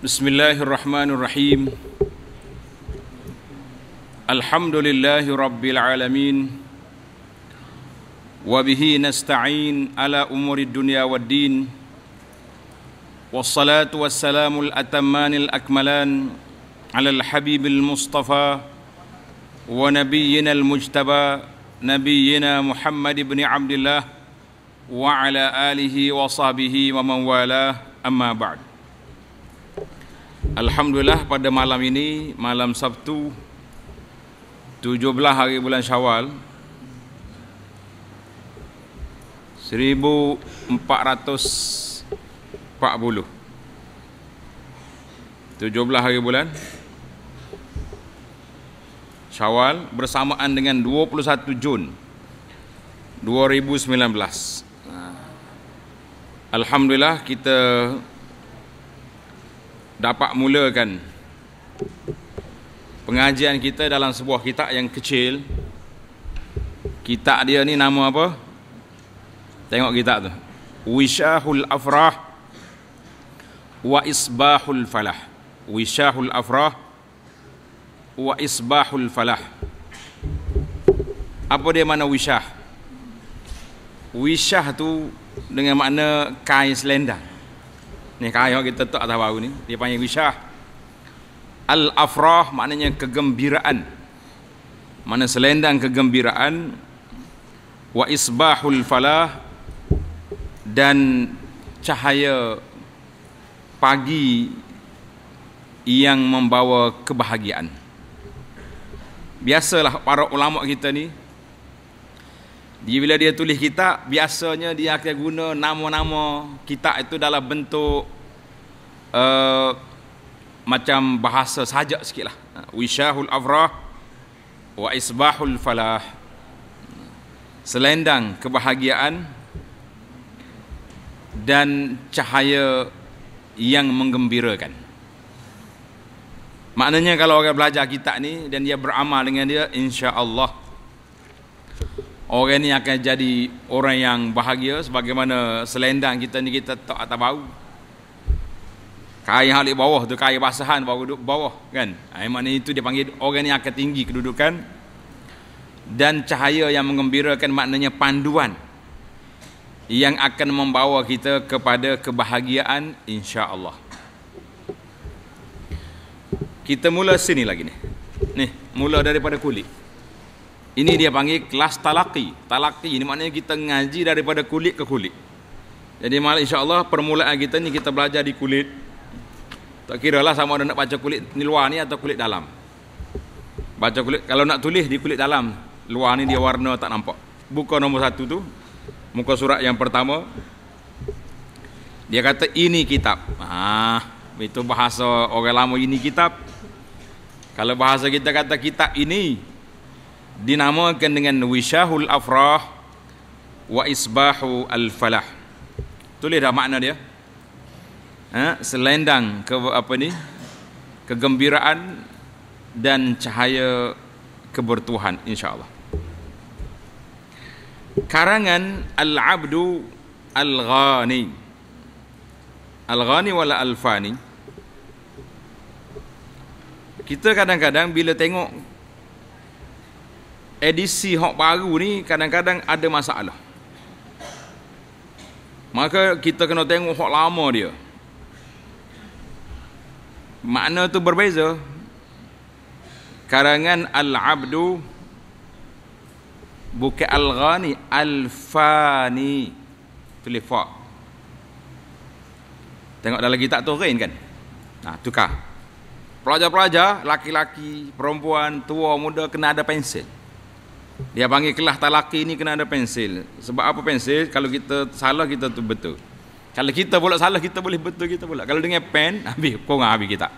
بسم الله الرحمن الرحيم الحمد لله رب العالمين وبه نستعين على أمور الدنيا والدين والصلاة والسلام الأتمان الأكملان على الحبيب المصطفى ونبينا المجتبى نبينا محمد بن عبد الله وعلى آله وصحبه ومن والاه أما بعد Alhamdulillah pada malam ini Malam Sabtu 17 hari bulan Syawal 1440 17 hari bulan Syawal bersamaan dengan 21 Jun 2019 Alhamdulillah kita Alhamdulillah kita dapat mulakan pengajian kita dalam sebuah kitab yang kecil. Kitab dia ni nama apa? Tengok kitab tu. Wishahul Afrah wa Isbahul Falah. Wishahul Afrah wa Isbahul Falah. Apa dia mana wishah? Wishah tu dengan makna kain selendang. Ni kaya kita tak tahu baru ni. Dia panggil wisyah. Al-afrah maknanya kegembiraan. Mana selendang kegembiraan. Wa isbahul falah. Dan cahaya pagi yang membawa kebahagiaan. Biasalah para ulama kita ni dia bila dia tulis kitab, biasanya dia akan guna nama-nama kitab itu dalam bentuk uh, macam bahasa saja sikit lah. Wishahul Avrah wa Isbahul Falah. Selendang kebahagiaan dan cahaya yang menggembirakan. Maknanya kalau orang belajar kitab ni dan dia beramal dengan dia, insya Allah orang ni akan jadi orang yang bahagia sebagaimana selendang kita ni kita tak atas bau kain halik bawah tu kain basahan baru duduk bawah kan ha, maknanya itu dia panggil orang ni akan tinggi kedudukan dan cahaya yang mengembirakan maknanya panduan yang akan membawa kita kepada kebahagiaan insya Allah. kita mula sini lagi ni ni mula daripada kulit ini dia panggil kelas talaki. Talaki ini maknanya kita ngaji daripada kulit ke kulit. Jadi malam Allah permulaan kita ni kita belajar di kulit. Tak kira lah sama ada nak baca kulit ni luar ni atau kulit dalam. Baca kulit, kalau nak tulis di kulit dalam. Luar ni dia warna tak nampak. Buka nombor satu tu. Muka surat yang pertama. Dia kata ini kitab. Ah, itu bahasa orang lama ini kitab. Kalau bahasa kita kata kitab ini, dinamakan dengan wishahul afrah wa isbahu al falah tulis dah makna dia ha? selendang ke apa ni kegembiraan dan cahaya kebertuhan insyaallah karangan al abdu al ghani al ghani wala al fani kita kadang-kadang bila tengok edisi hok baru ni kadang-kadang ada masalah. Maka kita kena tengok hok lama dia. Makna tu berbeza. Karangan Al-Abdu Bukit Al-Ghani Al-Fani Tulis Fak Tengok dalam kitab tu rain kan Nah tukar Pelajar-pelajar, laki-laki, perempuan, tua, muda Kena ada pensil. Dia panggil kelas talaki ni kena ada pensil. Sebab apa pensil? Kalau kita salah kita tu betul. Kalau kita pula salah kita boleh betul kita pula. Kalau dengan pen habis kau habis kita.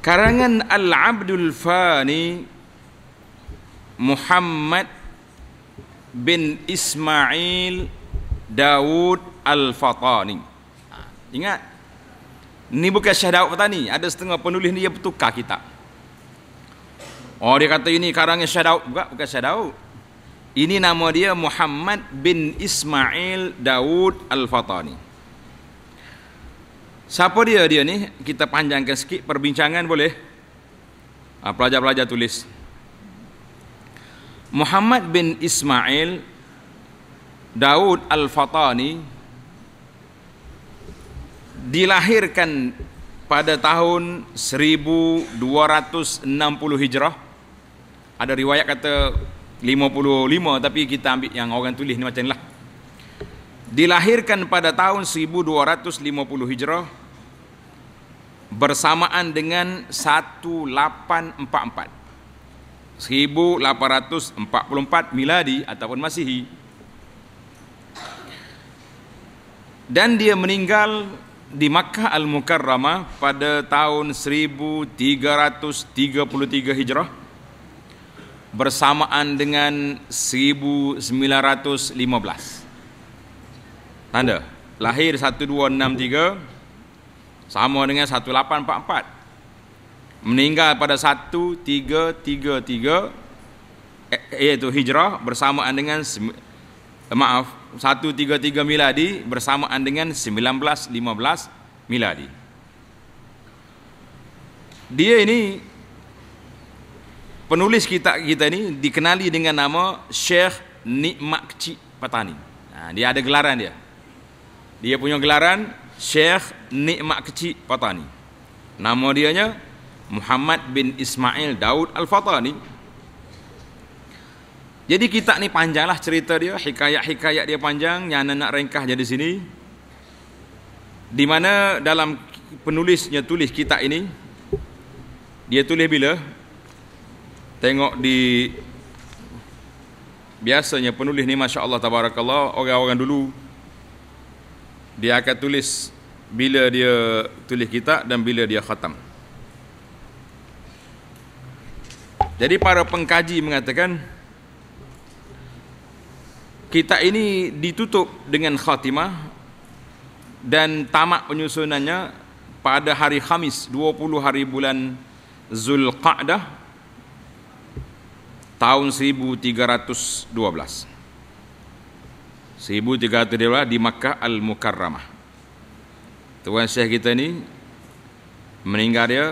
Karangan Al-Abdul Fani Muhammad bin Ismail Dawud Al-Fatani. Ha, ingat? Ni bukan Syah Daud Fatani. Ada setengah penulis ni dia bertukar kitab. Oh dia kata ini karangnya Syah Daud Bukan, bukan Syah Daud Ini nama dia Muhammad bin Ismail Daud Al-Fatani Siapa dia dia ni? Kita panjangkan sikit perbincangan boleh? Ah, pelajar-pelajar tulis Muhammad bin Ismail Daud Al-Fatani dilahirkan pada tahun 1260 Hijrah ada riwayat kata 55 tapi kita ambil yang orang tulis ni macam ni lah dilahirkan pada tahun 1250 hijrah bersamaan dengan 1844 1844 miladi ataupun masihi dan dia meninggal di Makkah Al-Mukarramah pada tahun 1333 Hijrah bersamaan dengan 1915. Tanda. Lahir 1263 sama dengan 1844. Meninggal pada 1333 eh, iaitu hijrah bersamaan dengan eh, maaf 133 miladi bersamaan dengan 1915 miladi dia ini penulis kitab kita ini dikenali dengan nama Syekh Nikmat Kecik Petani. Ha, dia ada gelaran dia. Dia punya gelaran Syekh Nikmat Kecik Petani. Nama dia nya Muhammad bin Ismail Daud Al-Fatani. Jadi kitab ni panjanglah cerita dia, hikayat-hikayat dia panjang yang nak ringkas jadi sini. Di mana dalam penulisnya tulis kitab ini dia tulis bila tengok di biasanya penulis ni Masya Allah Tabarakallah orang-orang dulu dia akan tulis bila dia tulis kita dan bila dia khatam jadi para pengkaji mengatakan kita ini ditutup dengan khatimah dan tamak penyusunannya pada hari Khamis 20 hari bulan Zulqa'dah tahun 1312 1312 di Makkah Al-Mukarramah Tuan Syekh kita ni meninggal dia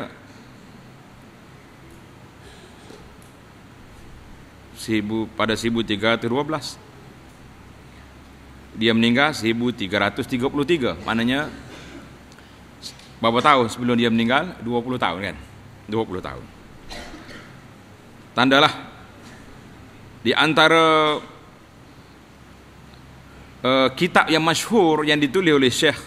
1000 pada 1312 dia meninggal 1333 maknanya berapa tahun sebelum dia meninggal 20 tahun kan 20 tahun tandalah di antara uh, kitab yang masyhur yang ditulis oleh Syekh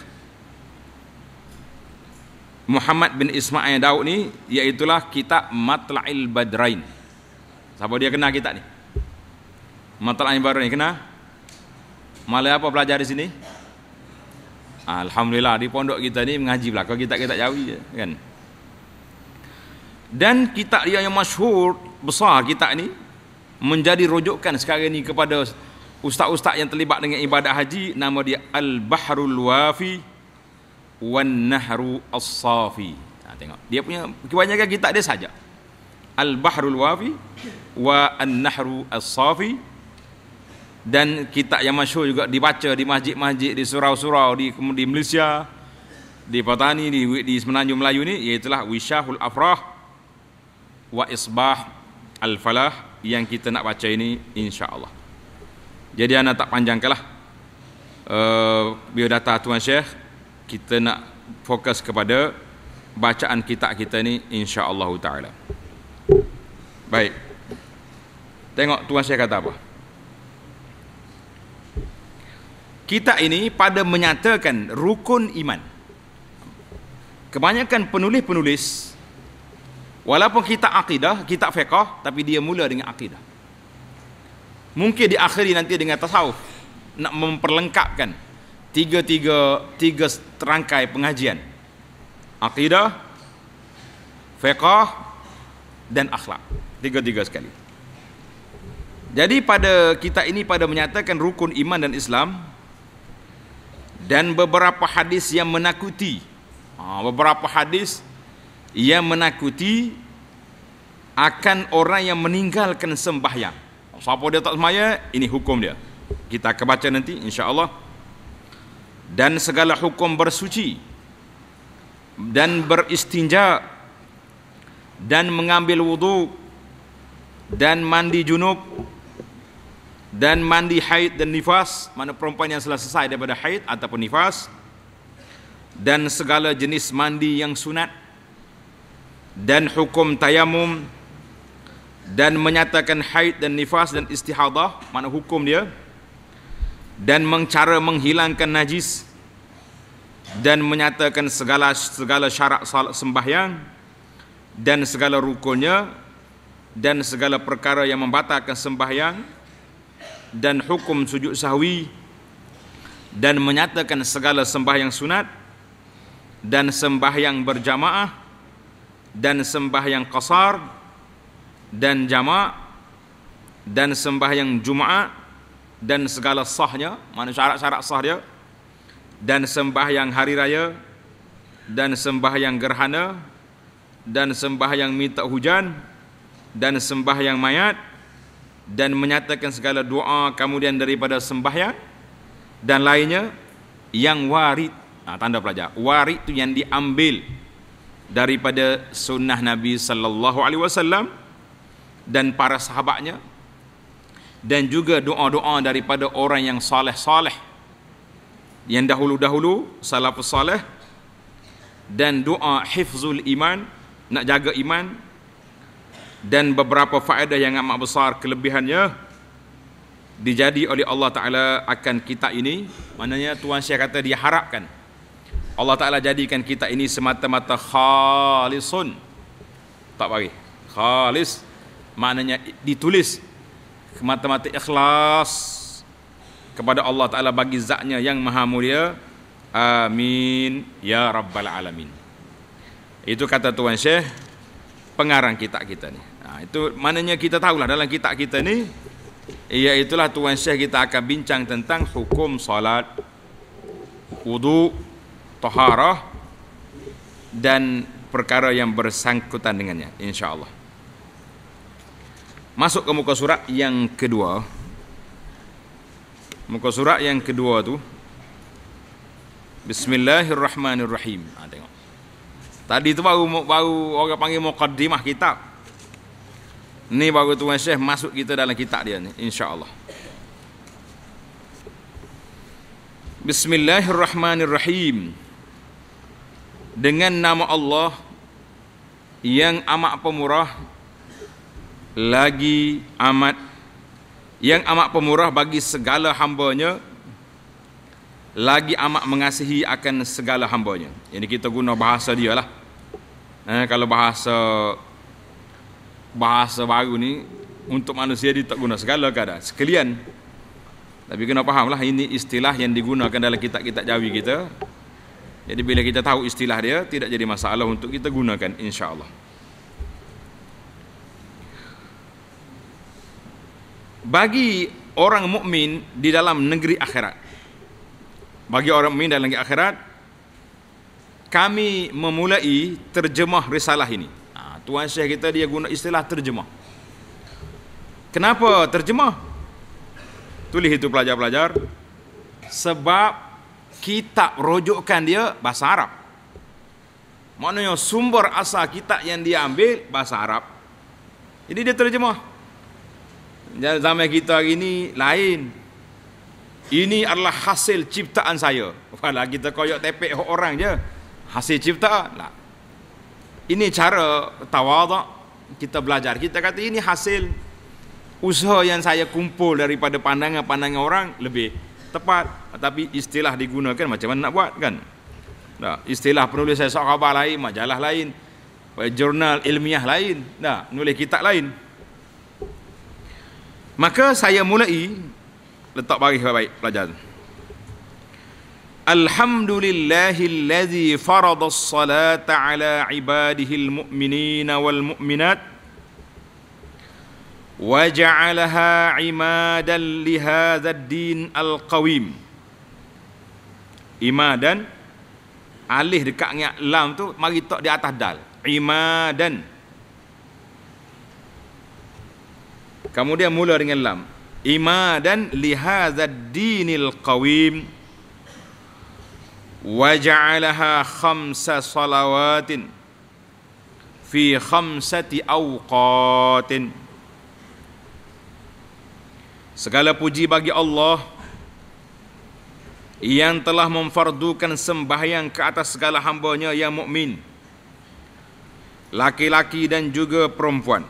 Muhammad bin Ismail Daud ni iaitu kitab Matla'il Badrain. Siapa dia kenal kitab ni? Matla'il Badrain kenal? Malah apa belajar di sini? Alhamdulillah di pondok kita ni mengaji lah. belakang kita kita jauh je kan. Dan kitab dia yang masyhur besar kitab ni menjadi rujukan sekarang ini kepada ustaz-ustaz yang terlibat dengan ibadat haji nama dia Al-Bahrul Wafi wan Nahru As-Safi. Ha, tengok. Dia punya kebanyakan kitab dia saja. Al-Bahrul Wafi wa An-Nahru As-Safi dan kitab yang masyhur juga dibaca di masjid-masjid di surau-surau di di Malaysia di Patani di di Semenanjung Melayu ni iaitu Wishahul Afrah wa Isbah Al-Falah yang kita nak baca ini insya Allah. Jadi anak tak panjangkanlah. Uh, eh, Biar data tuan syekh kita nak fokus kepada bacaan kitab kita ini, insya Allah taala. Baik. Tengok tuan syekh kata apa. Kitab ini pada menyatakan rukun iman. Kebanyakan penulis-penulis Walaupun kita akidah, kita fiqah, tapi dia mula dengan akidah. Mungkin diakhiri nanti dengan tasawuf. Nak memperlengkapkan tiga-tiga tiga terangkai pengajian. Akidah, fiqah, dan akhlak. Tiga-tiga sekali. Jadi pada kita ini pada menyatakan rukun iman dan Islam dan beberapa hadis yang menakuti. Ha, beberapa hadis yang ia menakuti akan orang yang meninggalkan sembahyang. Siapa dia tak semaya, ini hukum dia. Kita akan baca nanti insya-Allah. Dan segala hukum bersuci dan beristinja dan mengambil wudu dan mandi junub dan mandi haid dan nifas mana perempuan yang telah selesai daripada haid ataupun nifas dan segala jenis mandi yang sunat dan hukum tayamum dan menyatakan haid dan nifas dan istihadah mana hukum dia dan mencara menghilangkan najis dan menyatakan segala segala syarat salat sembahyang dan segala rukunnya dan segala perkara yang membatalkan sembahyang dan hukum sujud sahwi dan menyatakan segala sembahyang sunat dan sembahyang berjamaah dan sembahyang kasar, dan jama, dan sembahyang jumaat dan segala sahnya mana syarat-syarat sah dia dan sembahyang hari raya dan sembahyang gerhana dan sembahyang minta hujan dan sembahyang mayat dan menyatakan segala doa kemudian daripada sembahyang dan lainnya yang warid nah, tanda pelajar warid tu yang diambil daripada sunnah Nabi sallallahu alaihi wasallam dan para sahabatnya dan juga doa-doa daripada orang yang saleh-saleh yang dahulu-dahulu salafus saleh dan doa hifzul iman nak jaga iman dan beberapa faedah yang amat besar kelebihannya dijadi oleh Allah Ta'ala akan kitab ini maknanya Tuan saya kata diharapkan harapkan Allah Ta'ala jadikan kita ini semata-mata khalisun tak bagi khalis maknanya ditulis semata-mata ikhlas kepada Allah Ta'ala bagi zatnya yang maha mulia amin ya rabbal alamin itu kata Tuan Syekh pengarang kitab kita ni nah, ha, itu maknanya kita tahulah dalam kitab kita ni iaitulah Tuan Syekh kita akan bincang tentang hukum salat wudu' taharah dan perkara yang bersangkutan dengannya insyaallah masuk ke muka surat yang kedua muka surat yang kedua tu bismillahirrahmanirrahim ha, tengok tadi tu baru baru orang panggil muqaddimah kitab ni baru tuan syekh masuk kita dalam kitab dia ni insyaallah Bismillahirrahmanirrahim dengan nama Allah yang amat pemurah lagi amat yang amat pemurah bagi segala hambanya lagi amat mengasihi akan segala hambanya ini kita guna bahasa dia lah eh, kalau bahasa bahasa baru ni untuk manusia dia tak guna segala kadar sekalian tapi kena faham lah ini istilah yang digunakan dalam kitab-kitab jawi kita jadi bila kita tahu istilah dia tidak jadi masalah untuk kita gunakan insya-Allah. Bagi orang mukmin di dalam negeri akhirat. Bagi orang mukmin dalam negeri akhirat kami memulai terjemah risalah ini. Ha, Tuan Syekh kita dia guna istilah terjemah. Kenapa terjemah? Tulis itu pelajar-pelajar. Sebab kitab rojokan dia bahasa Arab. Maknanya sumber asal kitab yang dia ambil bahasa Arab. Jadi dia terjemah. Zaman kita hari ini lain. Ini adalah hasil ciptaan saya. Walau kita koyok tepek orang je. Hasil ciptaan. Lah. Ini cara tawadak kita belajar. Kita kata ini hasil usaha yang saya kumpul daripada pandangan-pandangan orang lebih tepat tapi istilah digunakan macam mana nak buat kan Nah, istilah penulis saya sahabat lain majalah lain eh, jurnal ilmiah lain nah, nulis kitab lain maka saya mulai letak baris baik-baik pelajar Alhamdulillahillazi farada as-salata ala ibadihi muminina wal-mu'minat waj'alaha 'imadan li hadzal din al qawim imadan alih dekat ngiat lam tu mari tok di atas dal imadan kemudian mula dengan lam imadan li hadzal dinil qawim waj'alaha khamsa salawatin fi khamsati awqatin Segala puji bagi Allah yang telah memfardukan sembahyang ke atas segala hambanya yang mukmin, laki-laki dan juga perempuan.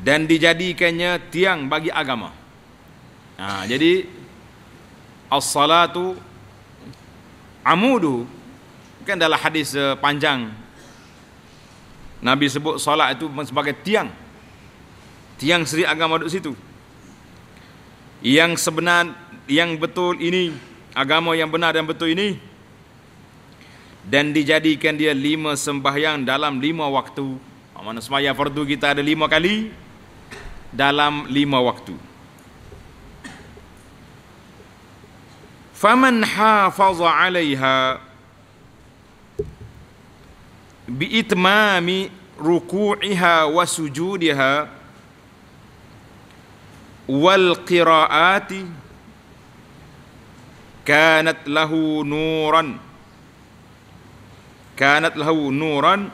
Dan dijadikannya tiang bagi agama. Ha, jadi, as-salatu amudu, kan dalam hadis eh, panjang, Nabi sebut solat itu sebagai tiang, tiang Sri agama duduk situ yang sebenar yang betul ini agama yang benar dan betul ini dan dijadikan dia lima sembahyang dalam lima waktu mana semaya fardu kita ada lima kali dalam lima waktu faman hafaza alaiha bi itmami ruku'iha wa sujudiha wal qiraati kanat lahu nuran kanat lahu nuran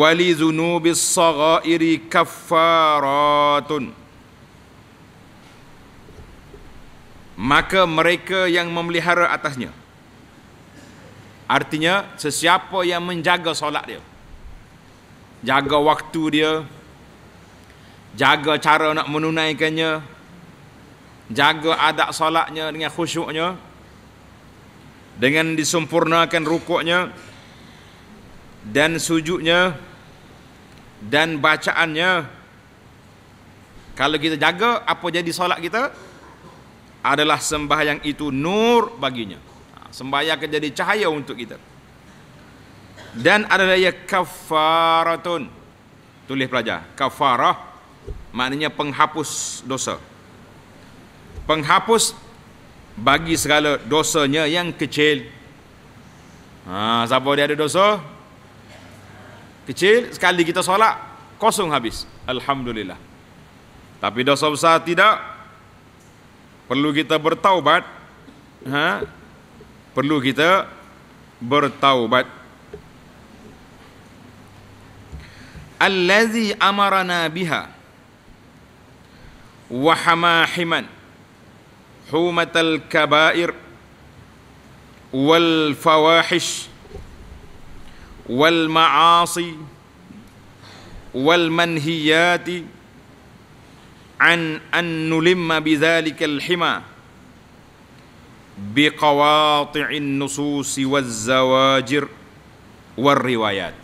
wali dzunubis saghairi kaffaratun maka mereka yang memelihara atasnya artinya sesiapa yang menjaga solat dia jaga waktu dia jaga cara nak menunaikannya jaga adab solatnya dengan khusyuknya dengan disempurnakan rukuknya dan sujudnya dan bacaannya kalau kita jaga apa jadi solat kita adalah sembahyang itu nur baginya ha, sembahyang akan jadi cahaya untuk kita dan adalah ia kafaratun tulis pelajar kafarah maknanya penghapus dosa penghapus bagi segala dosanya yang kecil ha, siapa dia ada dosa kecil sekali kita solat kosong habis Alhamdulillah tapi dosa besar tidak perlu kita bertaubat ha? perlu kita bertaubat Allazi amarana biha وحماحما حومة الكبائر والفواحش والمعاصي والمنهيات عن أن نلم بذلك الحمى بقواطع النصوص والزواجر والروايات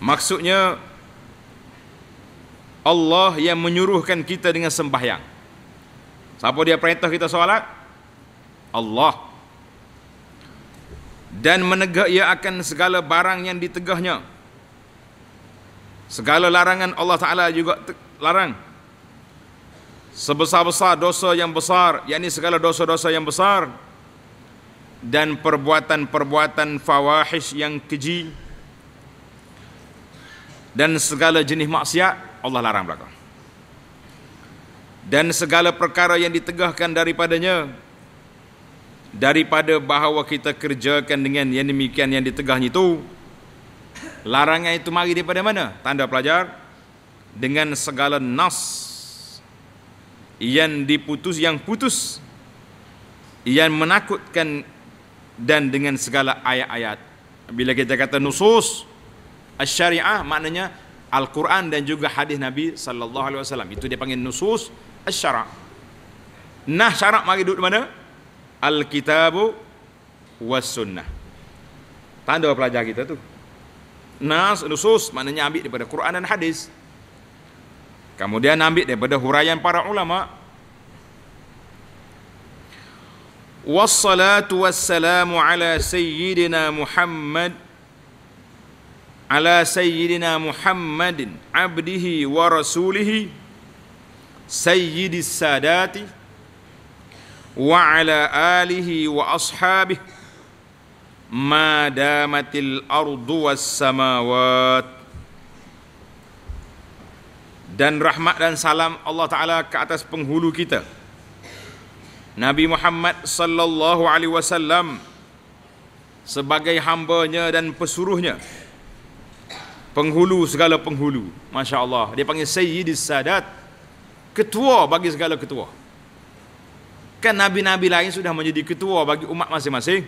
Maksudnya Allah yang menyuruhkan kita dengan sembahyang. Siapa dia perintah kita solat? Allah. Dan menegak ia akan segala barang yang ditegahnya. Segala larangan Allah Ta'ala juga larang. Sebesar-besar dosa yang besar, yakni segala dosa-dosa yang besar. Dan perbuatan-perbuatan fawahish yang keji. Dan segala jenis maksiat Allah larang belaka. Dan segala perkara yang ditegahkan daripadanya daripada bahawa kita kerjakan dengan yang demikian yang ditegahnya itu larangan itu mari daripada mana? Tanda pelajar dengan segala nas yang diputus yang putus yang menakutkan dan dengan segala ayat-ayat bila kita kata nusus asy-syariah maknanya Al-Quran dan juga hadis Nabi sallallahu alaihi wasallam. Itu dia panggil nusus asy Nah syarak mari duduk di mana? Al-kitabu was sunnah. Tanda pelajar kita tu. Nas nusus maknanya ambil daripada Quran dan hadis. Kemudian ambil daripada huraian para ulama. Wassalatu wassalamu ala sayyidina Muhammad ala sayyidina Muhammadin abdihi wa rasulihi sayyidis sadati wa ala alihi wa ashabih, ma damatil ardu was samawat dan rahmat dan salam Allah taala ke atas penghulu kita Nabi Muhammad sallallahu alaihi wasallam sebagai hambaNya dan pesuruhnya penghulu segala penghulu Masya Allah dia panggil Sayyidis Sadat ketua bagi segala ketua kan Nabi-Nabi lain sudah menjadi ketua bagi umat masing-masing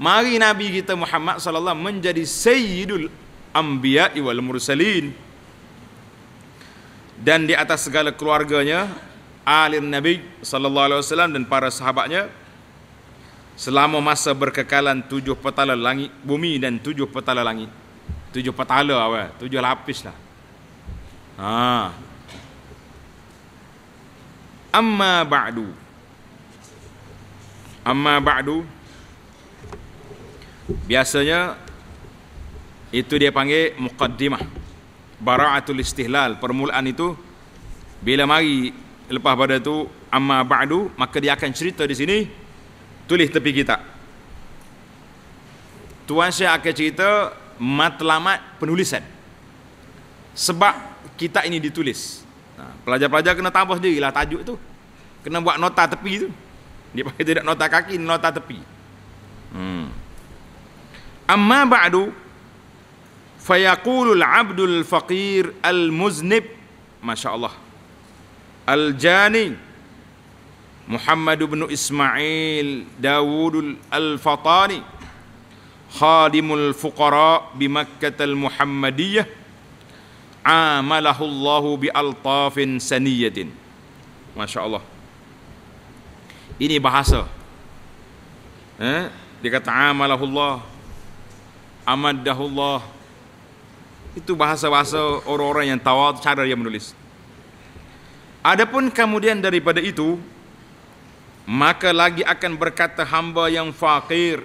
mari Nabi kita Muhammad SAW menjadi Sayyidul Ambiya Iwal Mursalin dan di atas segala keluarganya Alir Nabi Sallallahu Alaihi Wasallam dan para sahabatnya selama masa berkekalan tujuh petala langit bumi dan tujuh petala langit Tujuh petala apa? Tujuh lapis lah. Ha. Amma ba'du. Amma ba'du. Biasanya itu dia panggil muqaddimah. Bara'atul istihlal, permulaan itu bila mari lepas pada tu amma ba'du maka dia akan cerita di sini tulis tepi kita tuan saya akan cerita matlamat penulisan sebab kitab ini ditulis ha, pelajar-pelajar kena tambah sendiri lah tajuk tu kena buat nota tepi tu dia pakai tidak nota kaki nota tepi hmm. amma ba'du fayaqulul abdul faqir al muznib Masya Allah al jani Muhammad bin Ismail Dawudul Al-Fatani khadimul fuqara bi Makkah al Muhammadiyah amalahu Allah bi altafin saniyatin masyaallah ini bahasa eh dia kata amalahu Allah amadahu Allah itu bahasa-bahasa orang-orang yang tawa cara dia menulis adapun kemudian daripada itu maka lagi akan berkata hamba yang fakir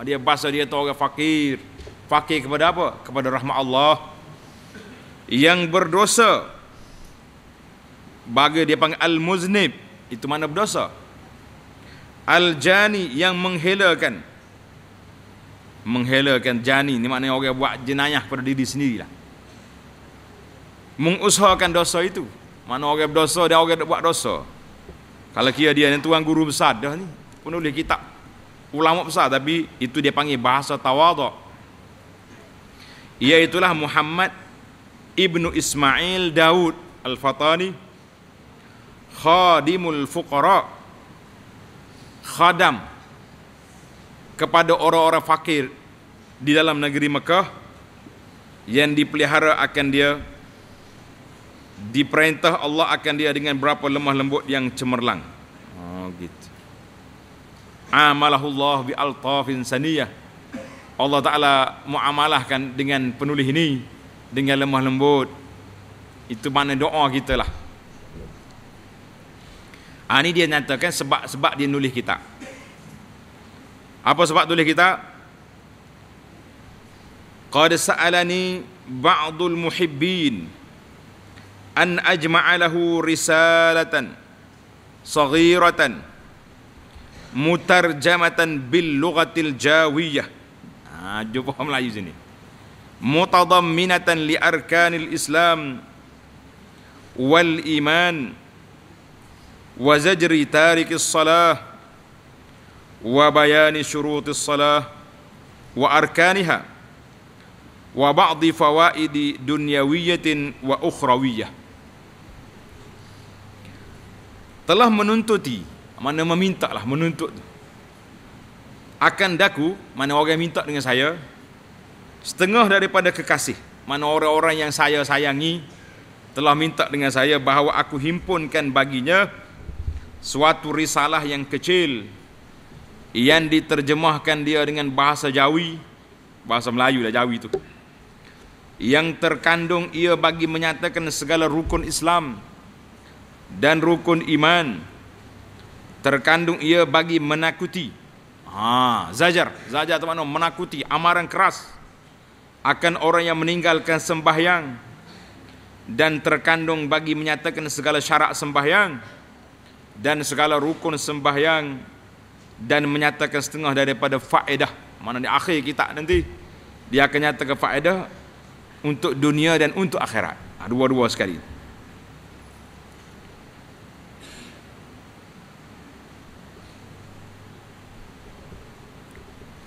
Ah, dia bahasa dia tu orang fakir fakir kepada apa kepada rahmat Allah yang berdosa bagi dia panggil al muznib itu mana berdosa al jani yang menghelakan menghelakan jani ni maknanya orang buat jenayah pada diri sendirilah mengusahakan dosa itu mana orang berdosa dia orang buat dosa kalau kia dia ni tuan guru besar dah ni penulis kitab ulama besar tapi itu dia panggil bahasa tawaduk iaitulah Muhammad Ibnu Ismail Daud Al-Fatani khadimul fuqara khadam kepada orang-orang fakir di dalam negeri Mekah yang dipelihara akan dia diperintah Allah akan dia dengan berapa lemah lembut yang cemerlang oh gitu amalahullah bi altafin saniyah Allah Ta'ala mu'amalahkan dengan penulis ini dengan lemah lembut itu mana doa kita lah ha, ini dia nyatakan sebab-sebab dia nulis kita apa sebab tulis kita qad sa'alani ba'dul muhibbin an ajma'alahu risalatan saghiratan mutarjamatan bil lughatil jawiyah. Ha, jumpa Melayu sini. Mutadamminatan li arkanil Islam wal iman wa zajri tarikis salah wa bayani syurutis salah wa arkaniha wa ba'di fawaidi dunyawiyatin wa ukhrawiyyah telah menuntuti mana meminta lah menuntut akan daku mana orang yang minta dengan saya setengah daripada kekasih mana orang-orang yang saya sayangi telah minta dengan saya bahawa aku himpunkan baginya suatu risalah yang kecil yang diterjemahkan dia dengan bahasa Jawi bahasa Melayu lah Jawi tu yang terkandung ia bagi menyatakan segala rukun Islam dan rukun iman terkandung ia bagi menakuti ha zajar zajar tu mana? menakuti amaran keras akan orang yang meninggalkan sembahyang dan terkandung bagi menyatakan segala syarat sembahyang dan segala rukun sembahyang dan menyatakan setengah daripada faedah mana di akhir kita nanti dia akan nyatakan faedah untuk dunia dan untuk akhirat ha, dua-dua sekali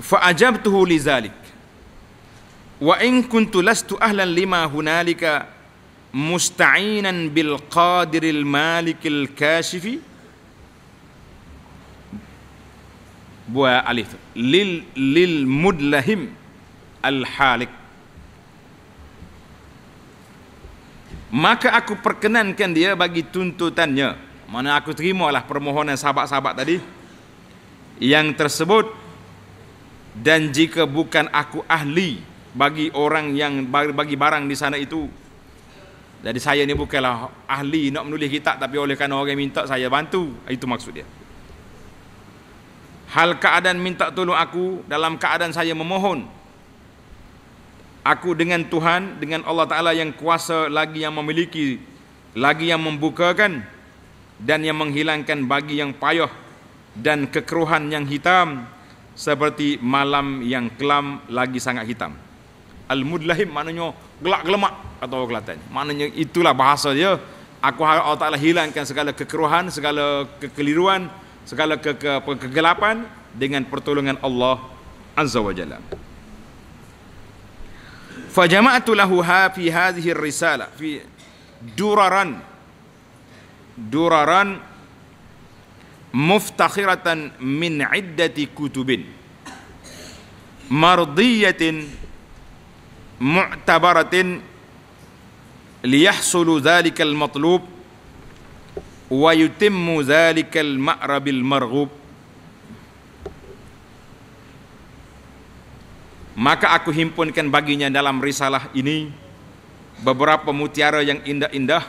Fa Wa in kuntu فأجبته لذلك وإن كنت لست أهلا لما هنالك مستعينا بالقادر المالك الكاشف وعليه لل al halik. maka aku perkenankan dia bagi tuntutannya mana aku terimalah permohonan sahabat-sahabat tadi yang tersebut dan jika bukan aku ahli bagi orang yang bagi barang di sana itu jadi saya ni bukanlah ahli nak menulis kitab tapi oleh kerana orang minta saya bantu itu maksud dia hal keadaan minta tolong aku dalam keadaan saya memohon aku dengan Tuhan dengan Allah Ta'ala yang kuasa lagi yang memiliki lagi yang membukakan dan yang menghilangkan bagi yang payah dan kekeruhan yang hitam seperti malam yang kelam lagi sangat hitam. Al-mudlahim maknanya gelak gelemak atau kelatan. Maknanya itulah bahasa dia. Aku harap Allah Ta'ala hilangkan segala kekeruhan, segala kekeliruan, segala ke ke kegelapan dengan pertolongan Allah Azza wa Jalla. Fajama'atu lahu ha fi hadhihi risalah fi duraran duraran muftakhiratan min iddati kutubin mardiyatin mu'tabaratin liyahsulu dhalika al-matlub wa yutimmu dhalika al-ma'rab al-marghub maka aku himpunkan baginya dalam risalah ini beberapa mutiara yang indah-indah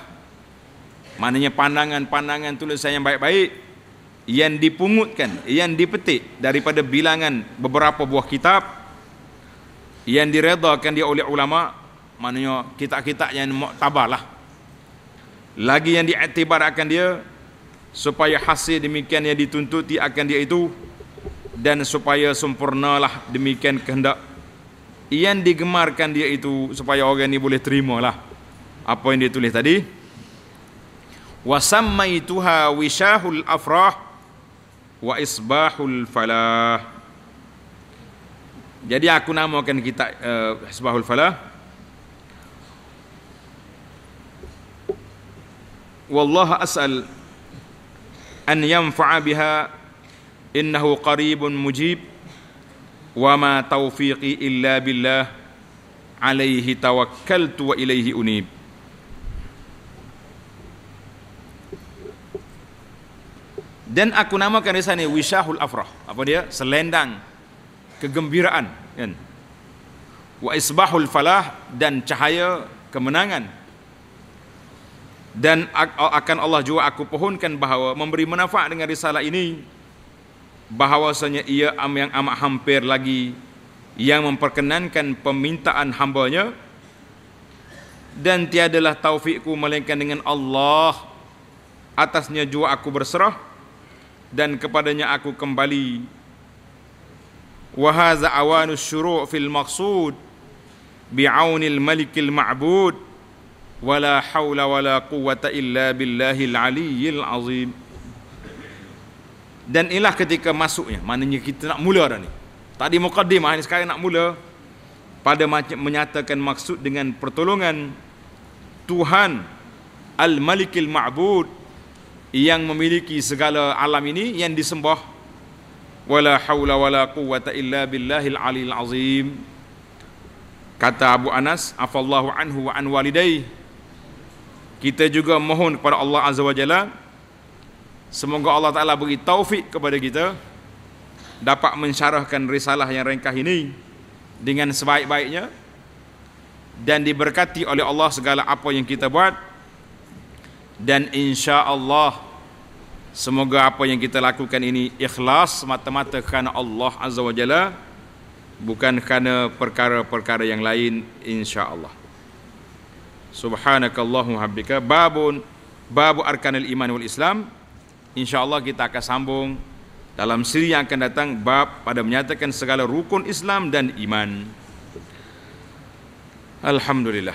maknanya pandangan-pandangan tulisan yang baik-baik yang dipungutkan yang dipetik daripada bilangan beberapa buah kitab yang diredakan dia oleh ulama maknanya kitab-kitab yang muktabarlah lagi yang akan dia supaya hasil demikian yang dituntut dia akan dia itu dan supaya sempurnalah demikian kehendak yang digemarkan dia itu supaya orang ini boleh terima lah. apa yang dia tulis tadi wasammaituha wishahul afrah wa isbahul falah jadi aku namakan kita uh, eh, isbahul falah wallah asal an yanfa'a biha innahu qaribun mujib wa ma tawfiqi illa billah alaihi tawakkaltu wa ilaihi unib dan aku namakan di ini Wisahul afrah apa dia selendang kegembiraan kan wa isbahul falah dan cahaya kemenangan dan akan Allah jua aku pohonkan bahawa memberi manfaat dengan risalah ini bahawasanya ia am yang amat hampir lagi yang memperkenankan permintaan hambanya dan tiadalah taufikku melainkan dengan Allah atasnya jua aku berserah dan kepadanya aku kembali wa hadza awanu syuru' fil maqsud bi'auni malikil ma'bud wala haula wala quwwata illa billahil aliyyil azim dan inilah ketika masuknya maknanya kita nak mula dah ni tadi mukaddimah ni sekarang nak mula pada menyatakan maksud dengan pertolongan Tuhan al malik ma'bud yang memiliki segala alam ini yang disembah wala haula wala quwwata illa billahil alil azim kata Abu Anas afallahu anhu wa an walidayh kita juga mohon kepada Allah azza wajalla semoga Allah taala beri taufik kepada kita dapat mensyarahkan risalah yang ringkas ini dengan sebaik-baiknya dan diberkati oleh Allah segala apa yang kita buat dan insya Allah semoga apa yang kita lakukan ini ikhlas mata-mata kerana Allah azza wajalla bukan kerana perkara-perkara yang lain Insya insyaallah subhanakallahumma habbika babun babu arkanil iman wal islam Allah kita akan sambung dalam siri yang akan datang bab pada menyatakan segala rukun Islam dan iman Alhamdulillah